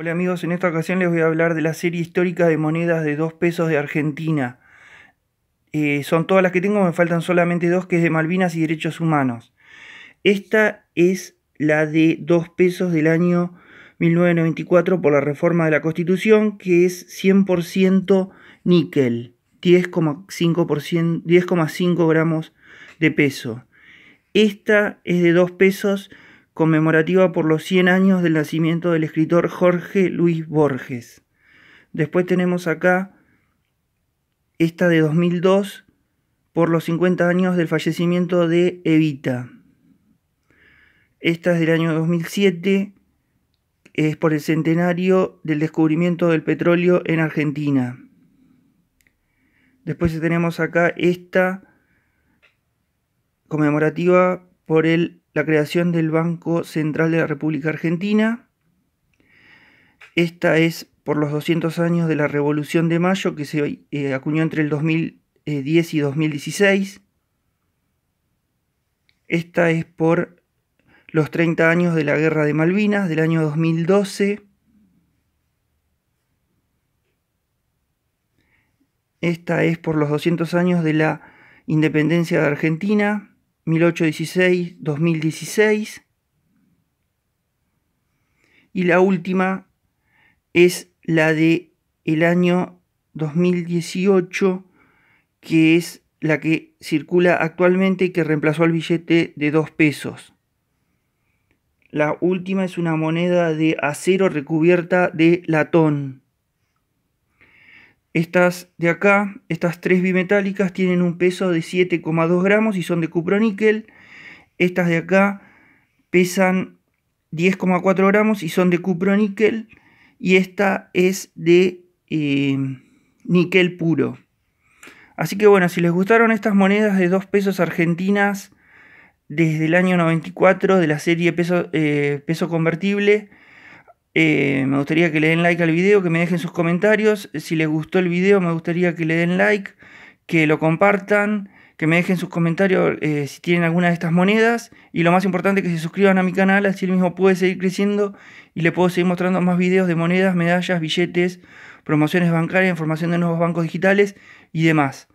Hola amigos, en esta ocasión les voy a hablar de la serie histórica de monedas de 2 pesos de Argentina. Eh, son todas las que tengo, me faltan solamente dos, que es de Malvinas y Derechos Humanos. Esta es la de 2 pesos del año 1994 por la reforma de la Constitución, que es 100% níquel, 10,5 gramos de peso. Esta es de 2 pesos conmemorativa por los 100 años del nacimiento del escritor Jorge Luis Borges. Después tenemos acá esta de 2002 por los 50 años del fallecimiento de Evita. Esta es del año 2007, es por el centenario del descubrimiento del petróleo en Argentina. Después tenemos acá esta conmemorativa por el la creación del Banco Central de la República Argentina. Esta es por los 200 años de la Revolución de Mayo que se eh, acuñó entre el 2010 eh, y 2016. Esta es por los 30 años de la Guerra de Malvinas del año 2012. Esta es por los 200 años de la independencia de Argentina 1816, 2016. Y la última es la de el año 2018, que es la que circula actualmente y que reemplazó al billete de 2 pesos. La última es una moneda de acero recubierta de latón. Estas de acá, estas tres bimetálicas, tienen un peso de 7,2 gramos y son de cuproníquel. Estas de acá pesan 10,4 gramos y son de cuproníquel. Y esta es de eh, níquel puro. Así que bueno, si les gustaron estas monedas de 2 pesos argentinas desde el año 94 de la serie peso, eh, peso convertible, eh, me gustaría que le den like al video, que me dejen sus comentarios. Si les gustó el video, me gustaría que le den like, que lo compartan, que me dejen sus comentarios eh, si tienen alguna de estas monedas. Y lo más importante, que se suscriban a mi canal, así el mismo puede seguir creciendo y le puedo seguir mostrando más videos de monedas, medallas, billetes, promociones bancarias, información de nuevos bancos digitales y demás.